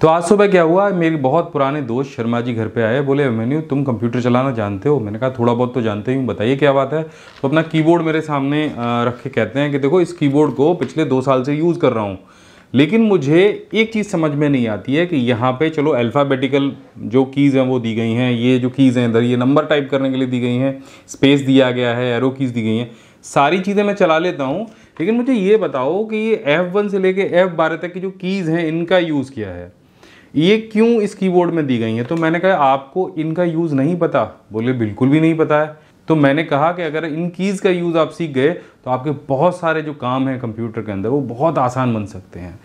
तो आज सुबह क्या हुआ मेरे बहुत पुराने दोस्त शर्मा जी घर पे आए बोले मैन्यू तुम कंप्यूटर चलाना जानते हो मैंने कहा थोड़ा बहुत तो जानते ही हूँ बताइए क्या बात है तो अपना कीबोर्ड मेरे सामने रख के कहते हैं कि देखो इस कीबोर्ड को पिछले दो साल से यूज़ कर रहा हूँ लेकिन मुझे एक चीज़ समझ में नहीं आती है कि यहाँ पे चलो अल्फ़ाबेटिकल जो कीज़ हैं वो दी गई हैं ये जो कीज़ हैं इधर ये नंबर टाइप करने के लिए दी गई हैं स्पेस दिया गया है एरो कीज़ दी गई हैं सारी चीज़ें मैं चला लेता हूँ लेकिन मुझे ये बताओ कि ये वन से लेके बारह तक की जो कीज़ हैं इनका यूज़ किया है ये क्यों इस कीबोर्ड में दी गई हैं तो मैंने कहा आपको इनका यूज़ नहीं पता बोले बिल्कुल भी नहीं पता है तो मैंने कहा कि अगर इन कीज़ का यूज़ आप सीख गए तो आपके बहुत सारे जो काम हैं कंप्यूटर के अंदर वो बहुत आसान बन सकते हैं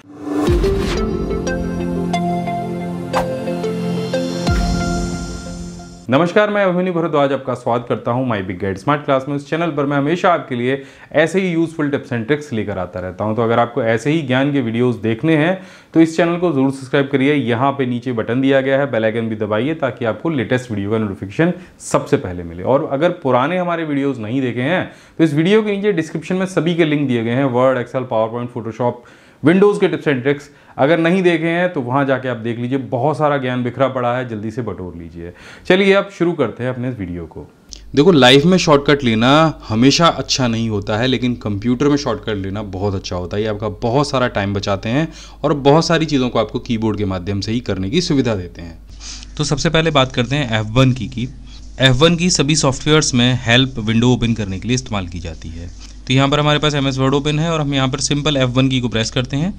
नमस्कार मैं अभिनी भरद्वाज आपका स्वागत करता हूं my big guide smart class में इस चैनल पर मैं हमेशा आपके लिए ऐसे ही यूजफुल टिप्स एंड ट्रिक्स लेकर आता रहता हूं तो अगर आपको ऐसे ही ज्ञान के वीडियोस देखने हैं तो इस चैनल को जरूर सब्सक्राइब करिए यहाँ पे नीचे बटन दिया गया है बेलाइकन भी दबाइए ताकि आपको लेटेस्ट वीडियो का नोटिफिकेशन सबसे पहले मिले और अगर पुराने हमारे वीडियोज़ नहीं देखे हैं तो इस वीडियो के नीचे डिस्क्रिप्शन में सभी के लिंक दिए गए हैं Word Excel PowerPoint Photoshop Windows के टिप्स एंड ट्रिक्स अगर नहीं देखे हैं तो वहाँ जाके आप देख लीजिए बहुत सारा ज्ञान बिखरा पड़ा है जल्दी से बटोर लीजिए चलिए आप शुरू करते हैं अपने इस वीडियो को देखो लाइफ में शॉर्टकट लेना हमेशा अच्छा नहीं होता है लेकिन कंप्यूटर में शॉर्टकट लेना बहुत अच्छा होता है ये आपका बहुत सारा टाइम बचाते हैं और बहुत सारी चीज़ों को आपको कीबोर्ड के माध्यम से ही करने की सुविधा देते हैं तो सबसे पहले बात करते हैं F1 की की F1 की सभी सॉफ्टवेयर्स में हेल्प विंडो ओपन करने के लिए इस्तेमाल की जाती है तो यहाँ पर हमारे पास एम एस वर्ड ओपन है और हम यहाँ पर सिंपल एफ वन की को प्रेस करते हैं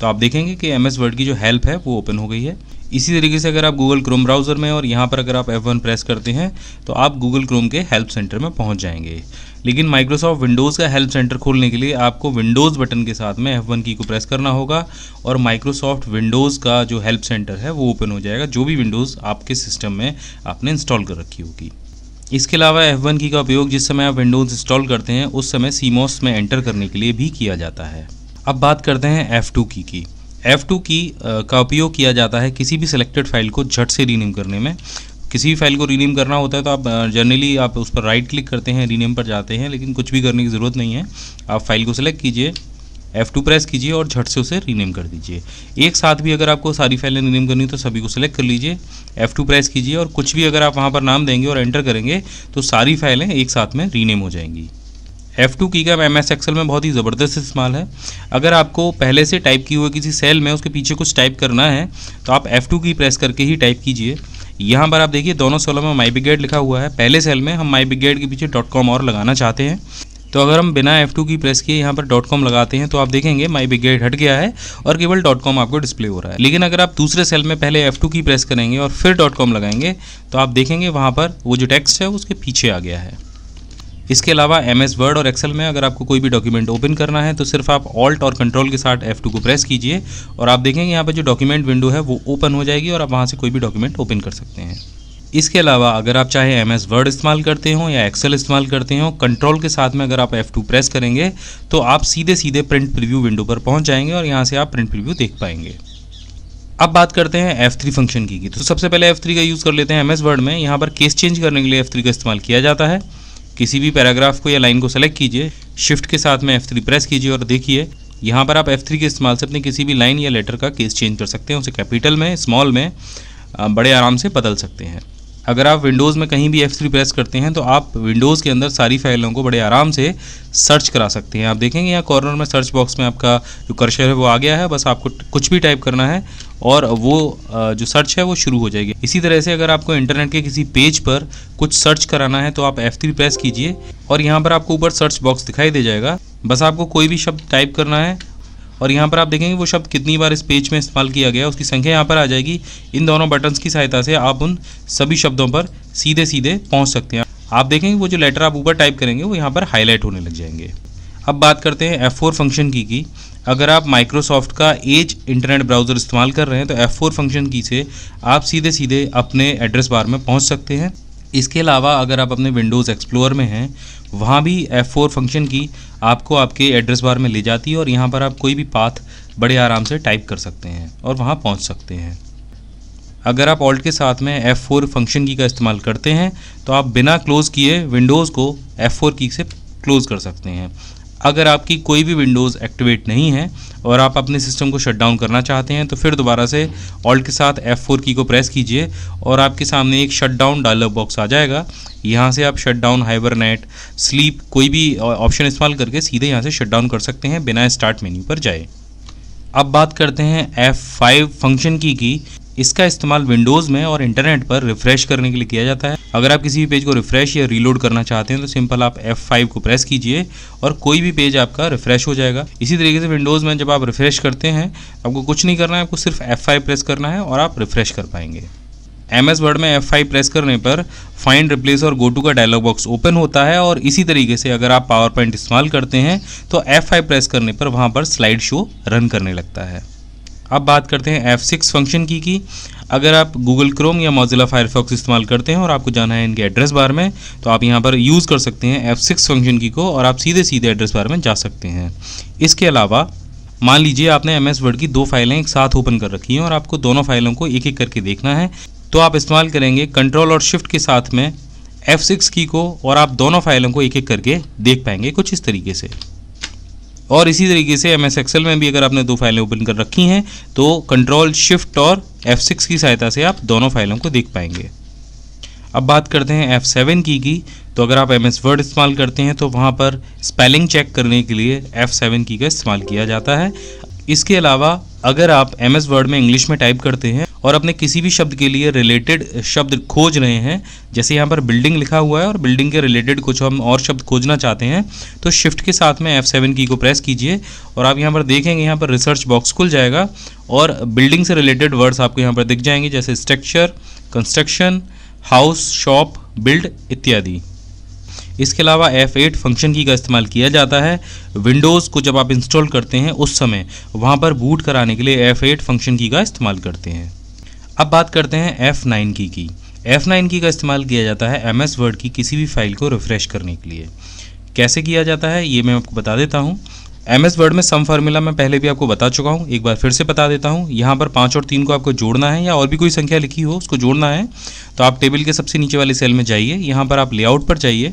तो आप देखेंगे कि एम एस वर्ड की जो हेल्प है वो ओपन हो गई है इसी तरीके से अगर आप गूगल क्रोम ब्राउज़र में और यहाँ पर अगर आप एफ़ वन प्रेस करते हैं तो आप गूगल क्रोम के हेल्प सेंटर में पहुँच जाएंगे लेकिन माइक्रोसॉफ्ट विंडोज़ का हेल्प सेंटर खोलने के लिए आपको विंडोज़ बटन के साथ में एफ़ वन की को प्रेस करना होगा और माइक्रोसॉफ्ट विंडोज़ का जो हेल्प सेंटर है वो ओपन हो जाएगा जो भी विंडोज़ आपके सिस्टम में आपने इंस्टॉल कर रखी होगी इसके अलावा एफ वन की का उपयोग जिस समय आप विंडोज़ इंस्टॉल करते हैं उस समय सीमोस में एंटर करने के लिए भी किया जाता है अब बात करते हैं एफ़ टू की की एफ़ टू की का उपयोग किया जाता है किसी भी सिलेक्टेड फाइल को झट से रीनेम करने में किसी भी फाइल को रीनेम करना होता है तो आप जनरली आप उस पर राइट क्लिक करते हैं रीनेम पर जाते हैं लेकिन कुछ भी करने की ज़रूरत नहीं है आप फाइल को सिलेक्ट कीजिए F2 प्रेस कीजिए और झट से उसे रीनेम कर दीजिए एक साथ भी अगर आपको सारी फाइलें रीनेम करनी है तो सभी को सिलेक्ट कर लीजिए F2 प्रेस कीजिए और कुछ भी अगर आप वहाँ पर नाम देंगे और एंटर करेंगे तो सारी फाइलें एक साथ में रीनेम हो जाएंगी F2 की का एम एस एक्सल में बहुत ही ज़बरदस्त इस्तेमाल है अगर आपको पहले से टाइप किए हुए किसी सेल में उसके पीछे कुछ टाइप करना है तो आप F2 की प्रेस करके ही टाइप कीजिए यहाँ पर आप देखिए दोनों सेलों में माई ब्रिगेड लिखा हुआ है पहले सेल में हम माई ब्रिगेड के पीछे डॉट कॉम और लगाना चाहते हैं तो अगर हम बिना F2 की प्रेस किए यहाँ पर डॉट कॉम लगाते हैं तो आप देखेंगे माई बिग गेट हट गया है और केवल डॉट कॉम आपको डिस्प्ले हो रहा है लेकिन अगर आप दूसरे सेल में पहले F2 की प्रेस करेंगे और फिर डॉट कॉम लगाएंगे तो आप देखेंगे वहाँ पर वो जो टेक्स्ट है उसके पीछे आ गया है इसके अलावा एम एस वर्ड और एक्सेल में अगर आपको कोई भी डॉक्यूमेंट ओपन करना है तो सिर्फ आप ऑल्ट और कंट्रोल के साथ टू को प्रेस कीजिए और आप देखेंगे यहाँ पर जो डॉक्यूमेंट विंडो है वो ओपन हो जाएगी और आप वहाँ से कोई भी डॉक्यूमेंट ओपन कर सकते हैं इसके अलावा अगर आप चाहे एम एस वर्ड इस्तेमाल करते हो या एक्सेल इस्तेमाल करते हो कंट्रोल के साथ में अगर आप एफ़ टू प्रेस करेंगे तो आप सीधे सीधे प्रिंट प्रीव्यू विंडो पर पहुंच जाएंगे और यहाँ से आप प्रिंट प्रीव्यू देख पाएंगे अब बात करते हैं एफ थ्री फंक्शन की, की तो सबसे पहले थ्री का यूज़ कर लेते हैं एम एस वर्ड में यहाँ पर केस चेंज करने के लिए थ्री का इस्तेमाल किया जाता है किसी भी पैराग्राफ को या लाइन को सेलेक्ट कीजिए शिफ्ट के साथ में थ्री प्रेस कीजिए और देखिए यहाँ पर आप F3 के इस्तेमाल से अपने किसी भी लाइन या लेटर का केस चेंज कर सकते हैं उसे कैपिटल में स्मॉल में बड़े आराम से बदल सकते हैं अगर आप विंडोज़ में कहीं भी F3 प्रेस करते हैं तो आप विंडोज़ के अंदर सारी फाइलों को बड़े आराम से सर्च करा सकते हैं आप देखेंगे यहाँ कॉर्नर में सर्च बॉक्स में आपका जो कर्शर है वो आ गया है बस आपको कुछ भी टाइप करना है और वो जो सर्च है वो शुरू हो जाएगी इसी तरह से अगर आपको इंटरनेट के किसी पेज पर कुछ सर्च कराना है तो आप एफ प्रेस कीजिए और यहाँ पर आपको ऊपर सर्च बॉक्स दिखाई दे जाएगा बस आपको कोई भी शब्द टाइप करना है और यहाँ पर आप देखेंगे वो शब्द कितनी बार इस पेज में इस्तेमाल किया गया उसकी संख्या यहाँ पर आ जाएगी इन दोनों बटन्स की सहायता से आप उन सभी शब्दों पर सीधे सीधे पहुँच सकते हैं आप देखेंगे वो जो लेटर आप ऊपर टाइप करेंगे वो यहाँ पर हाईलाइट होने लग जाएंगे अब बात करते हैं एफ फोर फंक्शन की की अगर आप माइक्रोसॉफ्ट का एज इंटरनेट ब्राउज़र इस्तेमाल कर रहे हैं तो एफ फोर फंक्शन की से आप सीधे सीधे अपने एड्रेस बार में पहुंच सकते हैं इसके अलावा अगर आप अपने विंडोज़ एक्सप्लोर में हैं वहाँ भी F4 फंक्शन की आपको आपके एड्रेस बार में ले जाती है और यहाँ पर आप कोई भी पाथ बड़े आराम से टाइप कर सकते हैं और वहाँ पहुँच सकते हैं अगर आप ऑल्ट के साथ में F4 फंक्शन की का इस्तेमाल करते हैं तो आप बिना क्लोज़ किए विंडोज़ को F4 की से क्लोज़ कर सकते हैं अगर आपकी कोई भी विंडोज़ एक्टिवेट नहीं है और आप अपने सिस्टम को शट डाउन करना चाहते हैं तो फिर दोबारा से ऑल्ट के साथ F4 की को प्रेस कीजिए और आपके सामने एक शट डाउन डायलॉग बॉक्स आ जाएगा यहाँ से आप शट डाउन हाइबरनेट स्लीप कोई भी ऑप्शन इस्तेमाल करके सीधे यहाँ से शट डाउन कर सकते हैं बिना स्टार्ट मेन्यू पर जाए अब बात करते हैं एफ़ फंक्शन की की इसका इस्तेमाल विंडोज़ में और इंटरनेट पर रिफ़्रेश करने के लिए किया जाता है अगर आप किसी भी पेज को रिफ्रेश या रीलोड करना चाहते हैं तो सिंपल आप F5 को प्रेस कीजिए और कोई भी पेज आपका रिफ्रेश हो जाएगा इसी तरीके से विंडोज़ में जब आप रिफ्रेश करते हैं आपको कुछ नहीं करना है आपको सिर्फ F5 प्रेस करना है और आप रिफ्रेश कर पाएंगे एम एस वर्ड में एफ फाइव प्रेस करने पर फाइंड रिप्लेस और गो टू का डायलॉग बॉक्स ओपन होता है और इसी तरीके से अगर आप पावर पॉइंट इस्तेमाल करते हैं तो एफ फाइव प्रेस करने पर वहाँ पर स्लाइड शो रन करने लगता है अब बात करते हैं F6 फंक्शन की की अगर आप गूगल क्रोम या मोजिला फायरफॉक्स इस्तेमाल करते हैं और आपको जाना है इनके एड्रेस बार में तो आप यहाँ पर यूज़ कर सकते हैं F6 फंक्शन की को और आप सीधे सीधे एड्रेस बार में जा सकते हैं इसके अलावा मान लीजिए आपने एम एस वर्ड की दो फाइलें एक साथ ओपन कर रखी हैं और आपको दोनों फाइलों को एक एक करके देखना है तो आप इस्तेमाल करेंगे कंट्रोल और शिफ्ट के साथ में एफ़ की को और आप दोनों फाइलों को एक एक करके देख पाएंगे कुछ इस तरीके से और इसी तरीके से एम एस में भी अगर आपने दो फाइलें ओपन कर रखी हैं तो कंट्रोल शिफ्ट और एफ सिक्स की सहायता से आप दोनों फाइलों को देख पाएंगे अब बात करते हैं एफ सेवन की की तो अगर आप एम एस वर्ड इस्तेमाल करते हैं तो वहाँ पर स्पेलिंग चेक करने के लिए एफ सेवन की का इस्तेमाल किया जाता है इसके अलावा अगर आप एम एस वर्ड में इंग्लिश में टाइप करते हैं और अपने किसी भी शब्द के लिए रिलेटेड शब्द खोज रहे हैं जैसे यहाँ पर बिल्डिंग लिखा हुआ है और बिल्डिंग के रिलेटेड कुछ हम और शब्द खोजना चाहते हैं तो शिफ्ट के साथ में एफ़ सेवन की को प्रेस कीजिए और आप यहाँ पर देखेंगे यहाँ पर रिसर्च बॉक्स खुल जाएगा और बिल्डिंग से रिलेटेड वर्ड्स आपको यहाँ पर दिख जाएंगे जैसे structure construction house shop build इत्यादि इसके अलावा F8 फंक्शन की का इस्तेमाल किया जाता है विंडोज़ को जब आप इंस्टॉल करते हैं उस समय वहाँ पर बूट कराने के लिए F8 फंक्शन की का इस्तेमाल करते हैं अब बात करते हैं F9 की की F9 की का इस्तेमाल किया जाता है एम एस वर्ड की किसी भी फाइल को रिफ़्रेश करने के लिए कैसे किया जाता है ये मैं आपको बता देता हूँ एम एस वर्ड में सम फार्मूला मैं पहले भी आपको बता चुका हूँ एक बार फिर से बता देता हूँ यहाँ पर पाँच और तीन को आपको जोड़ना है या और भी कोई संख्या लिखी हो उसको जोड़ना है तो आप टेबल के सबसे नीचे वाले सेल में जाइए यहाँ पर आप लेआउट पर जाइए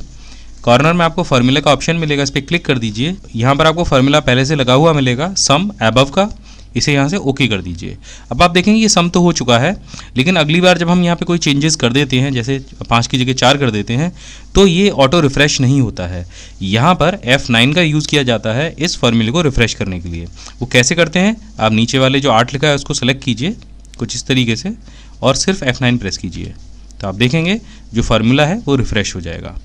कॉर्नर में आपको फार्मूला का ऑप्शन मिलेगा इस पर क्लिक कर दीजिए यहाँ पर आपको फार्मूला पहले से लगा हुआ मिलेगा सम एबव का इसे यहाँ से ओके कर दीजिए अब आप देखेंगे ये सम तो हो चुका है लेकिन अगली बार जब हम यहाँ पे कोई चेंजेस कर देते हैं जैसे पाँच की जगह चार कर देते हैं तो ये ऑटो रिफ्रेश नहीं होता है यहाँ पर एफ़ नाइन का यूज़ किया जाता है इस फॉर्मूले को रिफ्रेश करने के लिए वो कैसे करते हैं आप नीचे वाले जो आठ लिखा है उसको सेलेक्ट कीजिए कुछ इस तरीके से और सिर्फ एफ़ नाइन प्रेस कीजिए तो आप देखेंगे जो फार्मूला है वो रिफ़्रेश हो जाएगा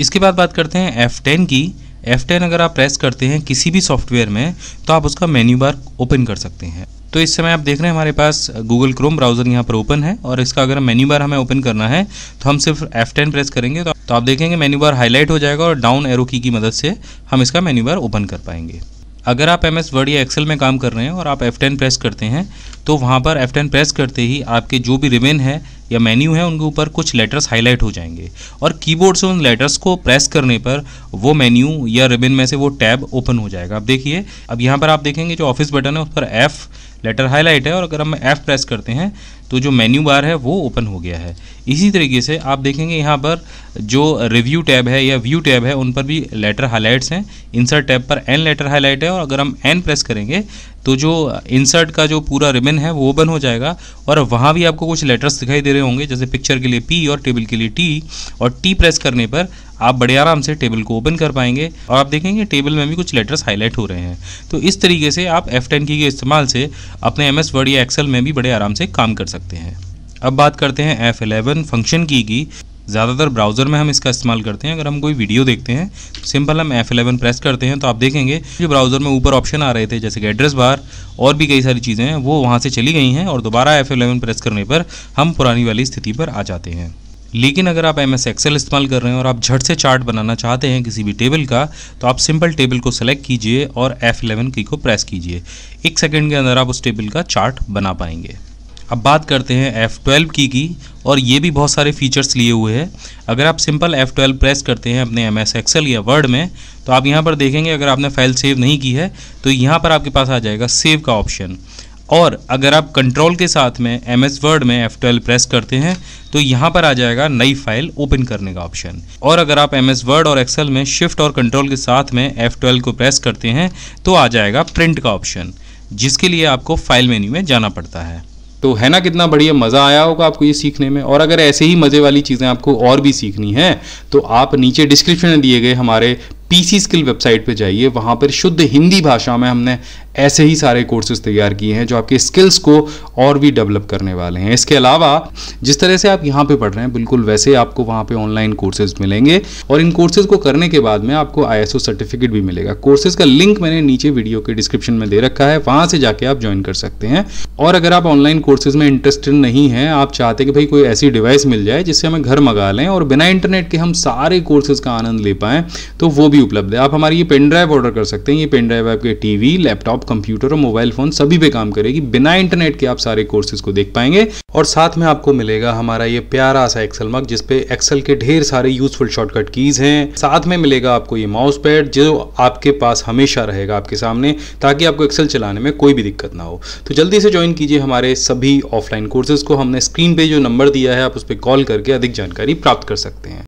इसके बाद बात करते हैं एफ़ टेन की F10 अगर आप प्रेस करते हैं किसी भी सॉफ्टवेयर में तो आप उसका मेन्यू बार ओपन कर सकते हैं तो इस समय आप देख रहे हैं हमारे पास गूगल क्रोम ब्राउज़र यहाँ पर ओपन है और इसका अगर मेन्यू बार हमें ओपन करना है तो हम सिर्फ F10 प्रेस करेंगे तो तो आप देखेंगे मेन्यू बार हाईलाइट हो जाएगा और डाउन एरो की की मदद से हम इसका मेन्यू बार ओपन कर पाएंगे अगर आप एम एस वर्ड या एक्सेल में काम कर रहे हैं और आप F10 प्रेस करते हैं तो वहाँ पर F10 प्रेस करते ही आपके जो भी रिमेन है या मेन्यू है उनके ऊपर कुछ लेटर्स हाईलाइट हो जाएंगे और कीबोर्ड से उन लेटर्स को प्रेस करने पर वो मेन्यू या रिबिन में से वो टैब ओपन हो जाएगा अब देखिए अब यहाँ पर आप देखेंगे जो ऑफिस बटन है उस पर एफ़ लेटर हाईलाइट है और अगर हम एफ़ प्रेस करते हैं तो जो मेन्यू बार है वो ओपन हो गया है इसी तरीके से आप देखेंगे यहाँ पर जो रिव्यू टैब है या व्यू टैब है उन पर भी लेटर हाईलाइट्स हैं इंसर्ट टैब पर एन लेटर हाईलाइट है और अगर हम एन प्रेस करेंगे तो जो इंसर्ट का जो पूरा रिबन है वो ओपन हो जाएगा और वहाँ भी आपको कुछ लेटर्स दिखाई दे रहे होंगे जैसे पिक्चर के लिए पी और टेबल के लिए टी और टी प्रेस करने पर आप बड़े आराम से टेबल को ओपन कर पाएंगे और आप देखेंगे टेबल में भी कुछ लेटर्स हाईलाइट हो रहे हैं तो इस तरीके से आप एफ टेन की के इस्तेमाल से अपने एम एस वर्ड या एक्सल में भी बड़े आराम से काम कर सकते हैं अब बात करते हैं एफ एलेवन फंक्शन की की ज़्यादातर ब्राउज़र में हम इसका इस्तेमाल करते हैं अगर हम कोई वीडियो देखते हैं सिंपल हम F11 प्रेस करते हैं तो आप देखेंगे जो ब्राउज़र में ऊपर ऑप्शन आ रहे थे जैसे कि एड्रेस बार और भी कई सारी चीज़ें हैं वो वहाँ से चली गई हैं और दोबारा F11 प्रेस करने पर हम पुरानी वाली स्थिति पर आ जाते हैं लेकिन अगर आप एम एस एक्सेल इस्तेमाल कर रहे हैं और आप झट से चार्ट बनाना चाहते हैं किसी भी टेबल का तो आप सिंपल टेबल को सेलेक्ट कीजिए और एफ इलेवन की को प्रेस कीजिए एक सेकेंड के अंदर आप उस टेबल का चार्ट बना पाएंगे अब बात करते हैं F12 की की और ये भी बहुत सारे फीचर्स लिए हुए हैं अगर आप सिंपल F12 प्रेस करते हैं अपने एम एस एक्सेल या वर्ड में तो आप यहाँ पर देखेंगे अगर आपने फाइल सेव नहीं की है तो यहाँ पर आपके पास आ जाएगा सेव का ऑप्शन और अगर आप कंट्रोल के साथ में एम एस वर्ड में एफ ट्वेल्व प्रेस करते हैं तो यहाँ पर आ जाएगा नई फाइल ओपन करने का ऑप्शन और अगर आप एम एस वर्ड और एक्सेल में शिफ्ट और कंट्रोल के साथ में एफ ट्वेल्व को प्रेस करते हैं तो आ जाएगा प्रिंट का ऑप्शन जिसके लिए आपको फाइल मेन्यू में जाना पड़ता है तो है ना कितना बढ़िया मज़ा आया होगा आपको ये सीखने में और अगर ऐसे ही मज़े वाली चीज़ें आपको और भी सीखनी हैं तो आप नीचे डिस्क्रिप्शन में दिए गए हमारे पीसी स्किल वेबसाइट पे जाइए वहाँ पर शुद्ध हिंदी भाषा में हमने ऐसे ही सारे कोर्सेज तैयार किए हैं जो आपके स्किल्स को और भी डेवलप करने वाले हैं इसके अलावा जिस तरह से आप यहाँ पे पढ़ रहे हैं बिल्कुल वैसे आपको वहाँ पे ऑनलाइन कोर्सेज मिलेंगे और इन कोर्सेज को करने के बाद में आपको आई सर्टिफिकेट भी मिलेगा कोर्सेज का लिंक मैंने नीचे वीडियो के डिस्क्रिप्शन में दे रखा है वहाँ से जाके आप ज्वाइन कर सकते हैं और अगर आप ऑनलाइन कोर्सेज में इंटरेस्टेड नहीं है आप चाहते कि भाई कोई ऐसी डिवाइस मिल जाए जिससे हमें घर मंगा लें और बिना इंटरनेट के हम सारे कोर्सेज का आनंद ले पाएँ तो वो भी उपलब्ध है आप हमारी ये पेन ड्राइव ऑर्डर कर सकते हैं ये पेन ड्राइव आपके टीवी लैपटॉप लैपटॉप कंप्यूटर और मोबाइल फोन सभी पे काम करेगी बिना इंटरनेट के आप सारे कोर्सेज को देख पाएंगे और साथ में आपको मिलेगा हमारा ये प्यारा सा एक्सेल मग जिसपे एक्सेल के ढेर सारे यूजफुल शॉर्टकट कीज हैं साथ में मिलेगा आपको ये माउस पैड जो आपके पास हमेशा रहेगा आपके सामने ताकि आपको एक्सेल चलाने में कोई भी दिक्कत ना हो तो जल्दी से ज्वाइन कीजिए हमारे सभी ऑफलाइन कोर्सेज को हमने स्क्रीन पे जो नंबर दिया है आप उस पर कॉल करके अधिक जानकारी प्राप्त कर सकते हैं